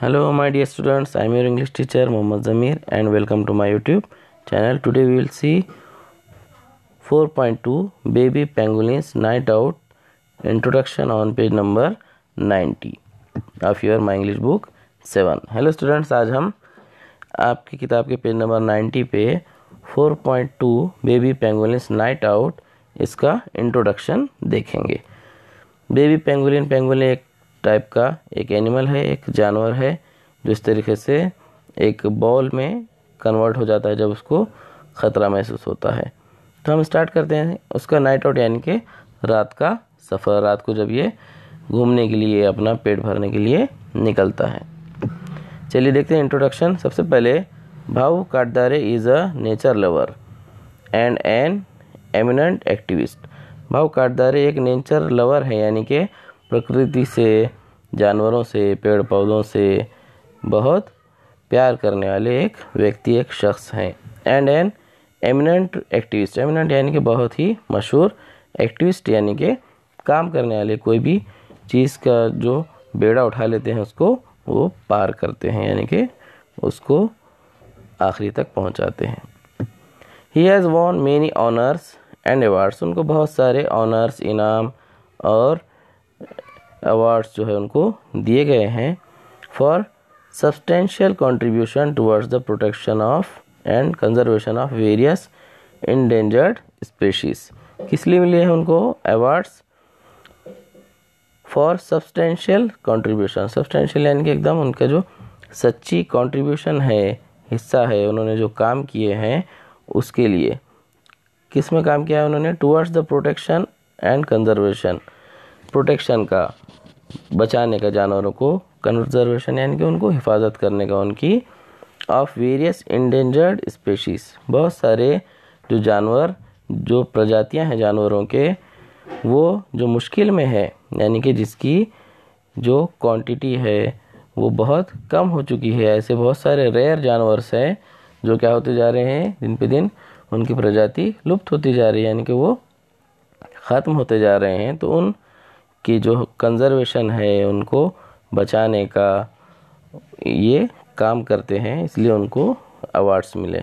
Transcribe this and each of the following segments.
Hello my dear students, I am your English teacher Mohammad Zamir and welcome to my YouTube channel. Today we will see 4.2 Baby Pangolins Night Out Introduction on page number 90 of your My English Book 7. Hello students, आज हम आपकी किताब के page number 90 पे 4.2 baby penguins night out इसका introduction देखेंगे baby penguin penguin एक type का एक एनिमल है एक जानवर है जो इस तरीके से एक बॉल में कन्वर्ट हो जाता है जब उसको ख़तरा महसूस होता है तो हम स्टार्ट करते हैं उसका नाइट आउट यानी कि रात का सफ़र रात को जब ये घूमने के लिए अपना पेट भरने के लिए निकलता है चलिए देखते हैं इंट्रोडक्शन सबसे पहले Bhau Katdare is a nature lover and an eminent activist Bhau Katdare एक नेचर लवर है यानी कि प्रकृति से जानवरों से पेड़ पौधों से बहुत प्यार करने वाले एक व्यक्ति एक शख्स हैं and an eminent activist eminent यानी कि बहुत ही मशहूर एक्टिविस्ट यानी कि काम करने वाले कोई भी चीज़ का जो बेड़ा उठा लेते हैं उसको वो पार करते हैं यानी कि उसको आखिरी तक पहुंचाते हैं he has won many honours and awards उनको बहुत सारे ऑनर्स इनाम और अवार्ड्स जो है उनको दिए गए हैं for substantial contribution towards the protection of and conservation of various endangered species किस लिए मिले हैं उनको awards for substantial contribution substantial यानी कि एकदम उनका जो सच्ची कंट्रीब्यूशन है हिस्सा है उन्होंने जो काम किए हैं उसके लिए किस में काम किया है उन्होंने towards the protection and conservation protection का बचाने का जानवरों को कन्जर्वेशन यानी कि उनको हिफाजत करने का उनकी ऑफ वेरियस इंडेंजर्ड स्पेशीज़ बहुत सारे जो जानवर जो प्रजातियां हैं जानवरों के वो जो मुश्किल में है यानी कि जिसकी जो क्वांटिटी है वो बहुत कम हो चुकी है ऐसे बहुत सारे रेयर जानवर्स हैं जो क्या होते जा रहे हैं दिन पे दिन उनकी प्रजाति लुप्त होती जा रही है यानी कि वो ख़त्म होते जा रहे हैं तो उन की जो कंज़र्वेशन है उनको बचाने का ये काम करते हैं इसलिए उनको अवार्ड्स मिले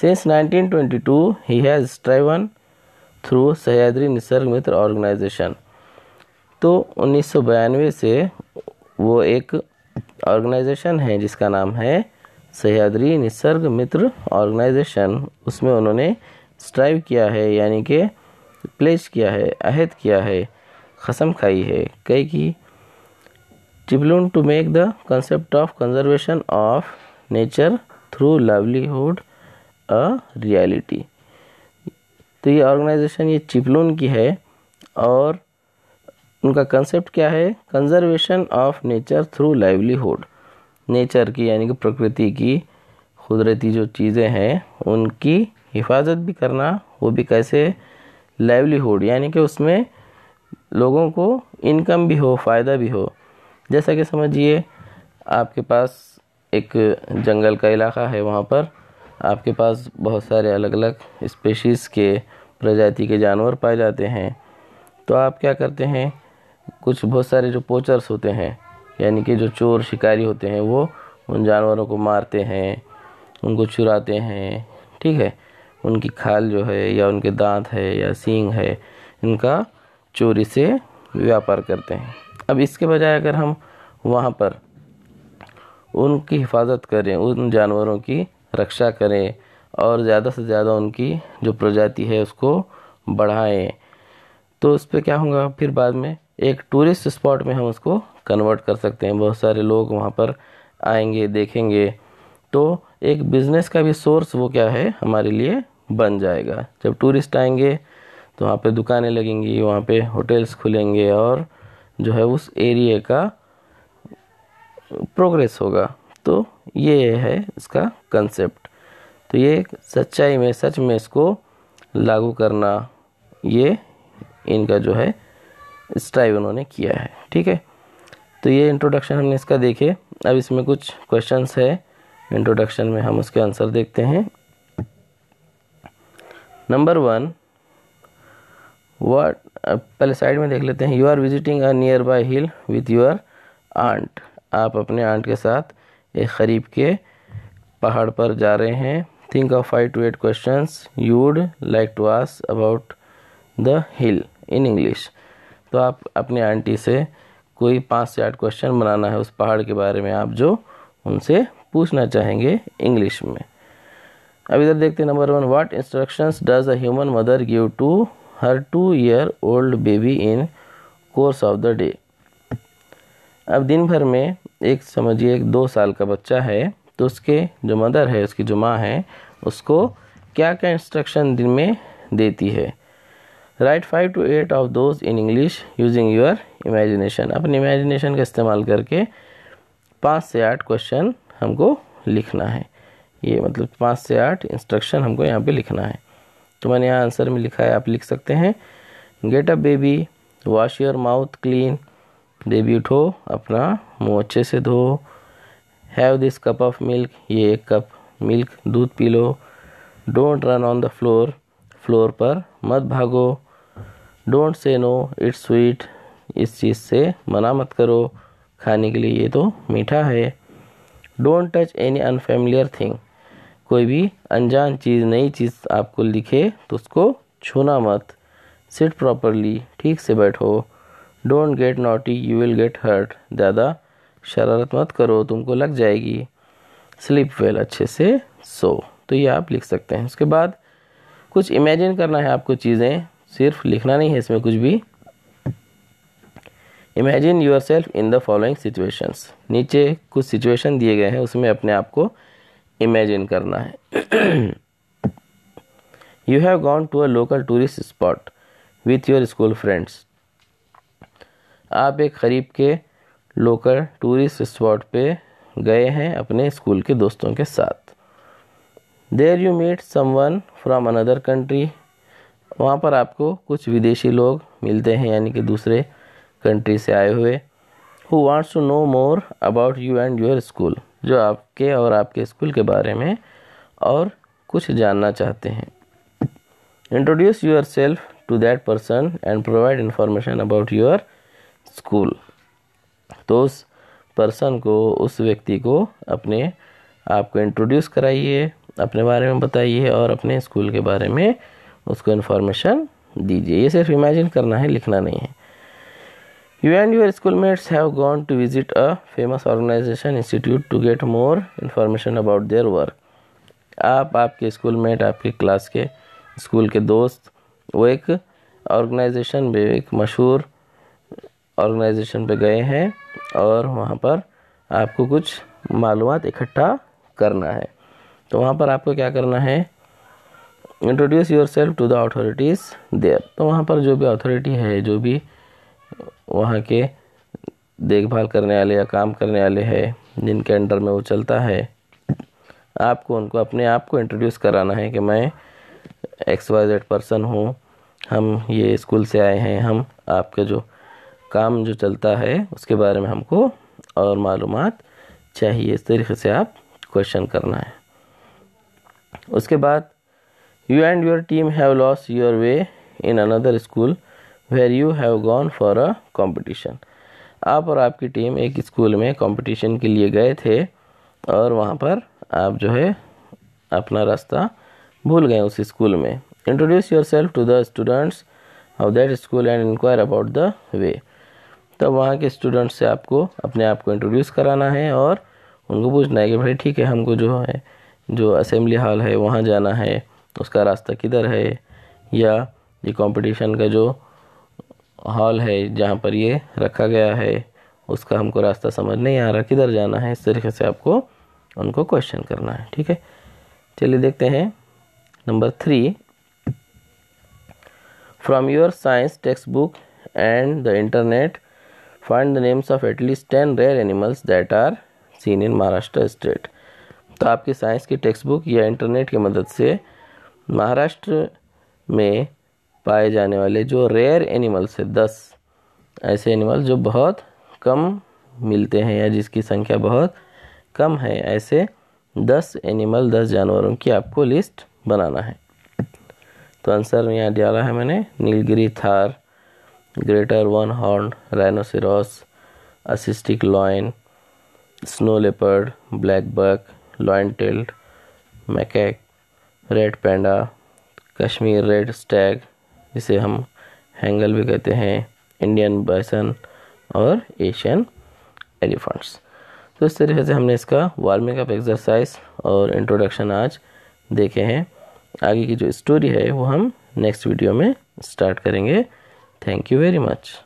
सिंस 1922 ही has striven through Sahyadri Nisarg Mitra organization तो उन्नीस से वो एक ऑर्गेनाइजेशन है जिसका नाम है सह्याद्री निसर्ग मित्र ऑर्गेनाइजेशन उसमें उन्होंने स्ट्राइव किया है यानी कि प्लेस किया है अहद किया है कसम खाई है कई की tribune to make the concept of conservation of nature through livelihood a reality तो ये ऑर्गेनाइजेशन ये चिपलून की है और उनका कंसेप्ट क्या है conservation of nature through livelihood nature की यानी कि प्रकृति की कुदरती जो चीज़ें हैं उनकी हिफाजत भी करना वो भी कैसे लाइवलीहुड यानी कि उसमें लोगों को इनकम भी हो फ़ायदा भी हो जैसा कि समझिए आपके पास एक जंगल का इलाका है वहाँ पर आपके पास बहुत सारे अलग अलग स्पेशीज़ के प्रजाति के जानवर पाए जाते हैं तो आप क्या करते हैं कुछ बहुत सारे जो पोचर्स होते हैं यानी कि जो चोर शिकारी होते हैं वो उन जानवरों को मारते हैं उनको चुराते हैं ठीक है उनकी खाल जो है या उनके दांत है या सींग है इनका चोरी से व्यापार करते हैं अब इसके बजाय अगर हम वहाँ पर उनकी हिफाजत करें उन जानवरों की रक्षा करें और ज़्यादा से ज़्यादा उनकी जो प्रजाति है उसको बढ़ाएं तो उस पर क्या होगा फिर बाद में एक टूरिस्ट स्पॉट में हम उसको कन्वर्ट कर सकते हैं बहुत सारे लोग वहाँ पर आएंगे देखेंगे तो एक बिज़नेस का भी सोर्स वो क्या है हमारे लिए बन जाएगा जब टूरिस्ट आएंगे तो वहाँ पे दुकानें लगेंगी वहाँ पे होटल्स खुलेंगे और जो है उस एरिए का प्रोग्रेस होगा तो ये है इसका कंसेप्ट तो ये सच्चाई में सच में इसको लागू करना ये इनका जो है स्ट्राइव उन्होंने किया है ठीक है तो ये इंट्रोडक्शन हमने इसका देखे अब इसमें कुछ क्वेश्चंस है इंट्रोडक्शन में हम उसके आंसर देखते हैं नंबर वन वट uh, पहले साइड में देख लेते हैं you are visiting a nearby hill with your aunt आप अपने आंट के साथ एक ख़रीब के पहाड़ पर जा रहे हैं think of five to eight question you would like to ask about the hill in English तो आप अपने आंटी से कोई पाँच से आठ क्वेश्चन बनाना है उस पहाड़ के बारे में आप जो उनसे पूछना चाहेंगे इंग्लिश में अब इधर देखते हैं number one what instructions does a human mother give to her two year old baby in course of the day अब दिन भर में एक समझिए एक दो साल का बच्चा है तो उसके जो मदर है उसकी जो माँ है उसको क्या क्या इंस्ट्रक्शन दिन में देती है write five to eight of those in English using your imagination अपने इमेजिनेशन का इस्तेमाल करके पाँच से आठ क्वेश्चन हमको लिखना है ये मतलब पाँच से आठ इंस्ट्रक्शन हमको यहाँ पे लिखना है तो मैंने यहाँ आंसर में लिखा है आप लिख सकते हैं get a baby wash your mouth clean baby उठो अपना मुँह अच्छे से धो have this cup of milk ये एक कप मिल्क दूध पी लो don't run on the floor floor पर मत भागो don't say no it's sweet इस चीज़ से मना मत करो खाने के लिए ये तो मीठा है don't touch any unfamiliar thing कोई भी अनजान चीज़ नई चीज़ आपको लिखे तो उसको छूना मत सिट प्रॉपरली ठीक से बैठो don't get naughty you will get hurt ज़्यादा शरारत मत करो तुमको लग जाएगी स्लीप वेल अच्छे से सो तो ये आप लिख सकते हैं उसके बाद कुछ इमेजिन करना है आपको चीज़ें सिर्फ लिखना नहीं है इसमें कुछ भी imagine yourself in the following situations नीचे कुछ सिचुएशन दिए गए हैं उसमें अपने आप को इमेजिन करना है you have gone to a local tourist spot with your school friends आप एक करीब के लोकल टूरिस्ट स्पॉट पे गए हैं अपने स्कूल के दोस्तों के साथ there you meet someone from another country वहाँ पर आपको कुछ विदेशी लोग मिलते हैं यानी कि दूसरे कंट्री से आए हुए who wants to know more about you and your school जो आपके और आपके स्कूल के बारे में और कुछ जानना चाहते हैं introduce yourself to that person and provide information about your school तो उस पर्सन को उस व्यक्ति को अपने आप को इंट्रोड्यूस कराइए अपने बारे में बताइए और अपने स्कूल के बारे में उसको इन्फॉर्मेशन दीजिए ये सिर्फ इमेजिन करना है लिखना नहीं है You and your schoolmates have gone to visit a famous organization institute to get more information about their work. आप आपके मेट आपके क्लास के स्कूल के दोस्त वो एक ऑर्गेनाइजेशन में एक मशहूर ऑर्गेनाइजेशन पे गए हैं और वहाँ पर आपको कुछ मालूम इकट्ठा करना है तो वहाँ पर आपको क्या करना है introduce yourself to the authorities there तो वहाँ पर जो भी अथॉरिटी है जो भी वहाँ के देखभाल करने वाले या काम करने वाले हैं जिनके अंडर में वो चलता है आपको उनको अपने आप को इंट्रोड्यूस कराना है कि मैं एक्स वाई जेड पर्सन हूँ हम ये स्कूल से आए हैं हम आपके जो काम जो चलता है उसके बारे में हमको और मालूम चाहिए इस तरीके से आप क्वेश्चन करना है उसके बाद you and your team have lost your way in another school where you have gone for a competition आप और आपकी टीम एक स्कूल में कॉम्पिटिशन के लिए गए थे और वहाँ पर आप जो है अपना रास्ता भूल गए उस स्कूल में introduce yourself to the students of that school and inquire about the way तब वहाँ के स्टूडेंट्स से आपको अपने आप को इंट्रोड्यूस कराना है और उनको पूछना है कि भाई ठीक है हमको जो है जो असेंबली हॉल है वहाँ जाना है उसका रास्ता किधर है या ये कंपटीशन का जो हॉल है जहाँ पर ये रखा गया है उसका हमको रास्ता समझ नहीं आ रहा किधर जाना है इस तरीके से आपको उनको क्वेश्चन करना है ठीक है चलिए देखते हैं number three from your science textbook and the internet find the names of at least ten rare animals that are seen in Maharashtra state तो आपकी साइंस की टेक्स्ट बुक या इंटरनेट की मदद से महाराष्ट्र में पाए जाने वाले जो रेयर एनिमल्स है दस ऐसे एनिमल्स जो बहुत कम मिलते हैं या जिसकी संख्या बहुत कम है ऐसे दस एनिमल दस जानवरों की आपको लिस्ट बनाना है तो आंसर यहाँ डाला है मैंने Nilgiri tahr greater one horn rhinoceros Asiatic lion snow leopard blackbuck lion tailed macaque red panda Kashmir red stag जिसे हम हैंगल भी कहते हैं इंडियन बैसन और एशियन एलिफेंट्स तो इस तरीके से हमने इसका वार्मिंग अप एक्सरसाइज और इंट्रोडक्शन आज देखे हैं आगे की जो स्टोरी है वो हम नेक्स्ट वीडियो में स्टार्ट करेंगे थैंक यू वेरी मच